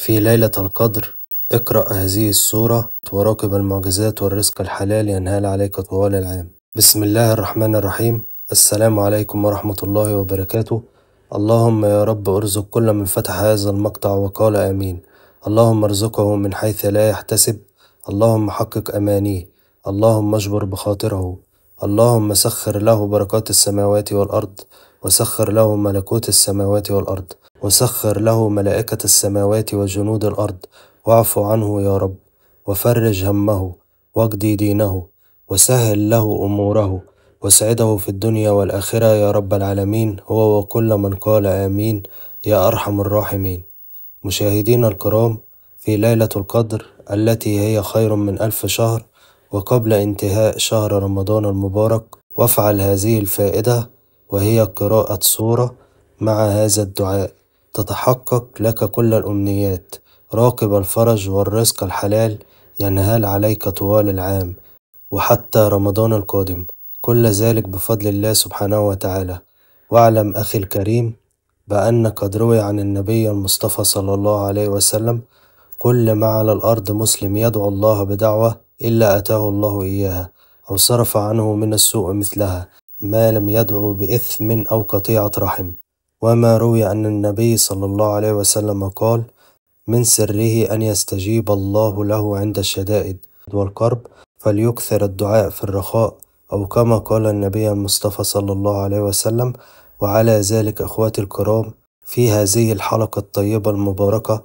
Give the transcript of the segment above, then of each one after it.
في ليلة القدر اقرأ هذه السورة وراقب المعجزات والرزق الحلال ينهال عليك طوال العام بسم الله الرحمن الرحيم السلام عليكم ورحمة الله وبركاته اللهم يا رب ارزق كل من فتح هذا المقطع وقال آمين اللهم ارزقه من حيث لا يحتسب اللهم حقق أمانيه اللهم اجبر بخاطره اللهم سخر له بركات السماوات والأرض وسخر له ملكوت السماوات والأرض وسخر له ملائكة السماوات وجنود الأرض واعف عنه يا رب وفرج همه واقضي دينه وسهل له أموره واسعده في الدنيا والآخرة يا رب العالمين هو وكل من قال آمين يا أرحم الراحمين مشاهدينا الكرام في ليلة القدر التي هي خير من ألف شهر وقبل انتهاء شهر رمضان المبارك وافعل هذه الفائدة وهي قراءة سورة مع هذا الدعاء تتحقق لك كل الأمنيات راقب الفرج والرزق الحلال ينهال عليك طوال العام وحتى رمضان القادم كل ذلك بفضل الله سبحانه وتعالى واعلم أخي الكريم بأن قد روي عن النبي المصطفى صلى الله عليه وسلم كل ما على الأرض مسلم يدعو الله بدعوة إلا أتاه الله إياها أو صرف عنه من السوء مثلها ما لم يدعو بإثم أو قطيعة رحم وما روي أن النبي صلى الله عليه وسلم قال من سره أن يستجيب الله له عند الشدائد والقرب فليكثر الدعاء في الرخاء أو كما قال النبي المصطفى صلى الله عليه وسلم وعلى ذلك أخواتي الكرام في هذه الحلقة الطيبة المباركة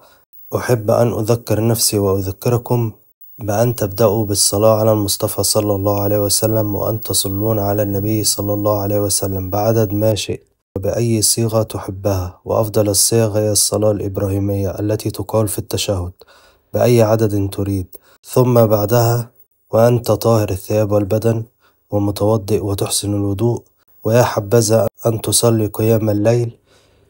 أحب أن أذكر نفسي وأذكركم بأن تبدأوا بالصلاة على المصطفى صلى الله عليه وسلم وأن تصلون على النبي صلى الله عليه وسلم بعدد ما شئت وبأي صيغة تحبها وأفضل الصيغ هي الصلاة الإبراهيمية التي تقال في التشهد بأي عدد تريد ثم بعدها وأنت طاهر الثياب والبدن ومتوضئ وتحسن الوضوء ويا حبذا أن تصلي قيام الليل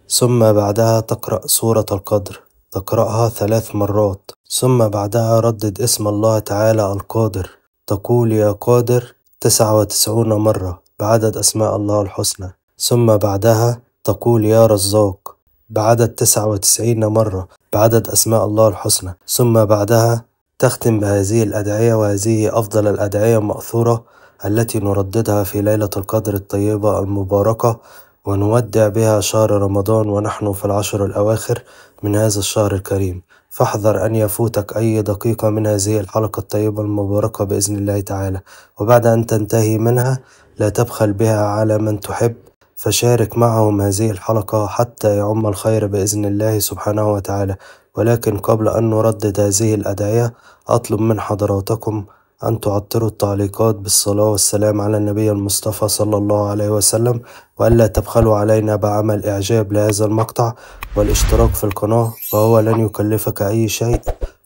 ثم بعدها تقرأ سورة القدر تقرأها ثلاث مرات ثم بعدها ردد اسم الله تعالى القادر تقول يا قادر تسعة وتسعون مرة بعدد أسماء الله الحسنى ثم بعدها تقول يا رزاق بعدد 99 مرة بعدد أسماء الله الحسنى ثم بعدها تختم بهذه الأدعية وهذه أفضل الأدعية المأثورة التي نرددها في ليلة القدر الطيبة المباركة ونودع بها شهر رمضان ونحن في العشر الأواخر من هذا الشهر الكريم فاحذر أن يفوتك أي دقيقة من هذه الحلقة الطيبة المباركة بإذن الله تعالى وبعد أن تنتهي منها لا تبخل بها على من تحب فشارك معهم هذه الحلقة حتى يعم الخير بإذن الله سبحانه وتعالى ولكن قبل أن نردد هذه الأدعية أطلب من حضراتكم أن تعطروا التعليقات بالصلاة والسلام على النبي المصطفى صلى الله عليه وسلم وألا تبخلوا علينا بعمل إعجاب لهذا المقطع والاشتراك في القناة فهو لن يكلفك أي شيء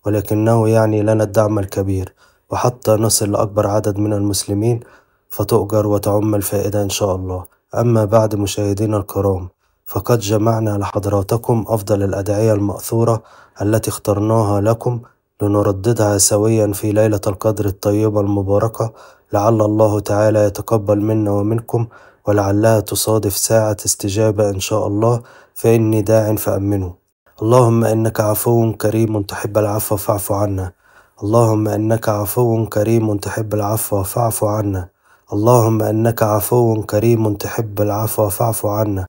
ولكنه يعني لنا الدعم الكبير وحتى نصل لأكبر عدد من المسلمين فتؤجر وتعم الفائدة إن شاء الله أما بعد مشاهدينا الكرام فقد جمعنا لحضراتكم أفضل الأدعية المأثورة التي اخترناها لكم لنرددها سويا في ليلة القدر الطيبة المباركة لعل الله تعالى يتقبل منا ومنكم ولعلها تصادف ساعة استجابة إن شاء الله فإني داع فأمنوا اللهم إنك عفو كريم تحب العفو فاعف عنا اللهم إنك عفو كريم تحب العفو فاعف عنا اللهم انك عفو كريم تحب العفو فاعف عنا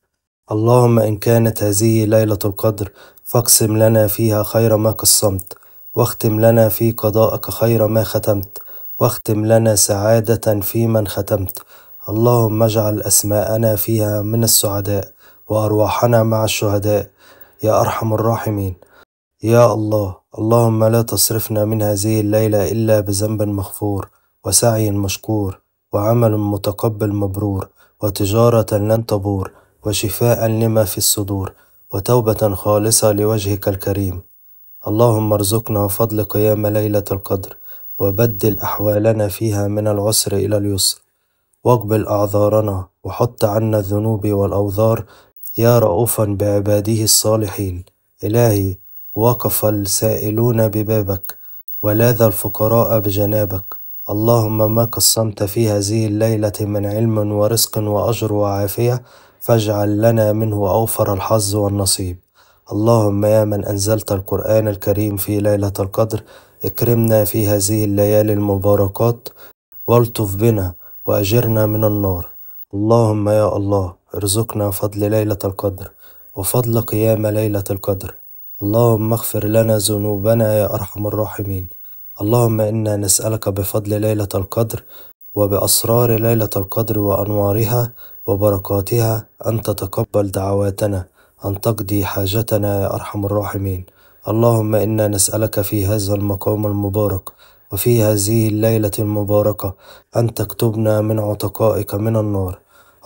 اللهم ان كانت هذه ليله القدر فاقسم لنا فيها خير ما قسمت واختم لنا في قضائك خير ما ختمت واختم لنا سعاده فيمن ختمت اللهم اجعل اسماءنا فيها من السعداء وارواحنا مع الشهداء يا ارحم الراحمين يا الله اللهم لا تصرفنا من هذه الليله الا بذنب مغفور وسعي مشكور وعمل متقبل مبرور وتجارة لن تبور وشفاء لما في الصدور وتوبة خالصة لوجهك الكريم اللهم ارزقنا فضل قيام ليلة القدر وبدل أحوالنا فيها من العسر إلى اليسر واقبل أعذارنا وحط عنا الذنوب والأوذار يا رؤوفا بعباده الصالحين إلهي وقف السائلون ببابك ولاذ الفقراء بجنابك اللهم ما قسمت في هذه الليلة من علم ورزق وأجر وعافية فاجعل لنا منه أوفر الحظ والنصيب اللهم يا من أنزلت القرآن الكريم في ليلة القدر اكرمنا في هذه الليالي المباركات والطف بنا وأجرنا من النار اللهم يا الله ارزقنا فضل ليلة القدر وفضل قيام ليلة القدر اللهم اغفر لنا ذنوبنا يا أرحم الراحمين اللهم إنا نسألك بفضل ليلة القدر وبأسرار ليلة القدر وأنوارها وبركاتها أن تتقبل دعواتنا أن تقضي حاجتنا يا أرحم الراحمين اللهم إنا نسألك في هذا المقام المبارك وفي هذه الليلة المباركة أن تكتبنا من عتقائك من النار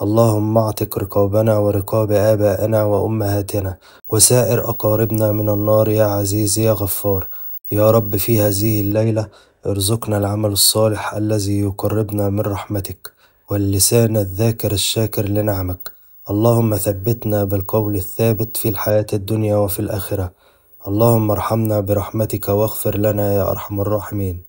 اللهم اعتق رقابنا ورقاب آبائنا وأمهاتنا وسائر أقاربنا من النار يا عزيز يا غفار يا رب في هذه الليلة ارزقنا العمل الصالح الذي يقربنا من رحمتك واللسان الذاكر الشاكر لنعمك اللهم ثبتنا بالقول الثابت في الحياة الدنيا وفي الآخرة اللهم ارحمنا برحمتك واغفر لنا يا أرحم الراحمين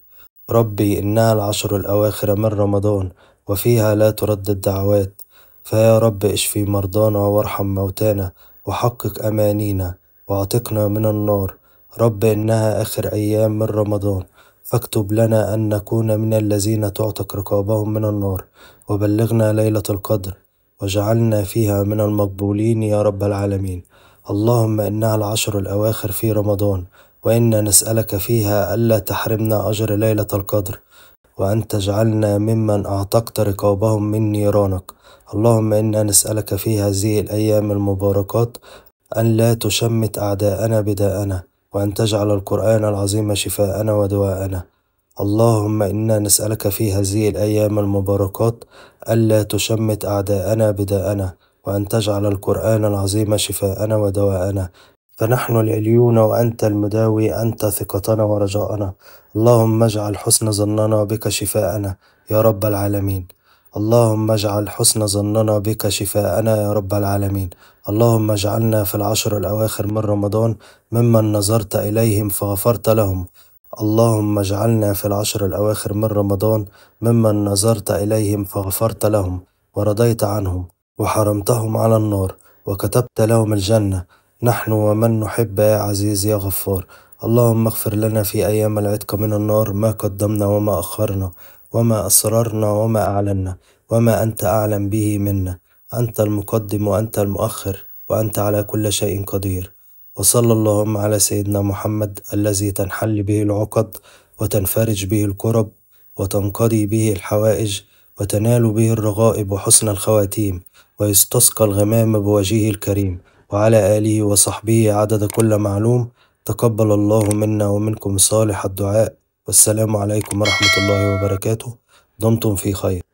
ربي إنها العشر الأواخر من رمضان وفيها لا ترد الدعوات فيا رب اشفي مرضانا وارحم موتانا وحقق أمانينا واعتقنا من النار رب إنها آخر أيام من رمضان فاكتب لنا أن نكون من الذين تعتق رقابهم من النار وبلغنا ليلة القدر واجعلنا فيها من المقبولين يا رب العالمين اللهم إنها العشر الأواخر في رمضان وإنا نسألك فيها ألا تحرمنا أجر ليلة القدر وأن تجعلنا ممن أعتقت رقابهم من نيرانك اللهم إنا نسألك في هذه الأيام المباركات أن لا تشمت أعداءنا بداءنا وأن تجعل القرآن العظيم شفاءنا ودواءنا اللهم إنا نسألك في هذه الأيام المباركات ألا تشمت أعداءنا بداءنا وأن تجعل القرآن العظيم شفاءنا ودواءنا فنحن العليون وأنت المداوي أنت ثقتنا ورجاءنا اللهم اجعل حسن ظننا بك شفاءنا يا رب العالمين اللهم اجعل حسن ظننا بك شفاءنا يا رب العالمين اللهم اجعلنا في العشر الأواخر من رمضان ممن نظرت إليهم فغفرت لهم اللهم اجعلنا في العشر الأواخر من رمضان ممن نظرت إليهم فغفرت لهم ورضيت عنهم وحرمتهم على النار وكتبت لهم الجنة نحن ومن نحب يا عزيز يا غفار اللهم اغفر لنا في أيام العتق من النار ما قدمنا وما أخرنا وما أسررنا وما أعلنا وما أنت أعلم به منا أنت المقدم وأنت المؤخر وأنت على كل شيء قدير وصلى اللهم على سيدنا محمد الذي تنحل به العقد وتنفرج به الكرب وتنقضي به الحوائج وتنال به الرغائب وحسن الخواتيم ويستسقى الغمام بوجهه الكريم وعلى آله وصحبه عدد كل معلوم تقبل الله منا ومنكم صالح الدعاء والسلام عليكم ورحمة الله وبركاته دمتم في خير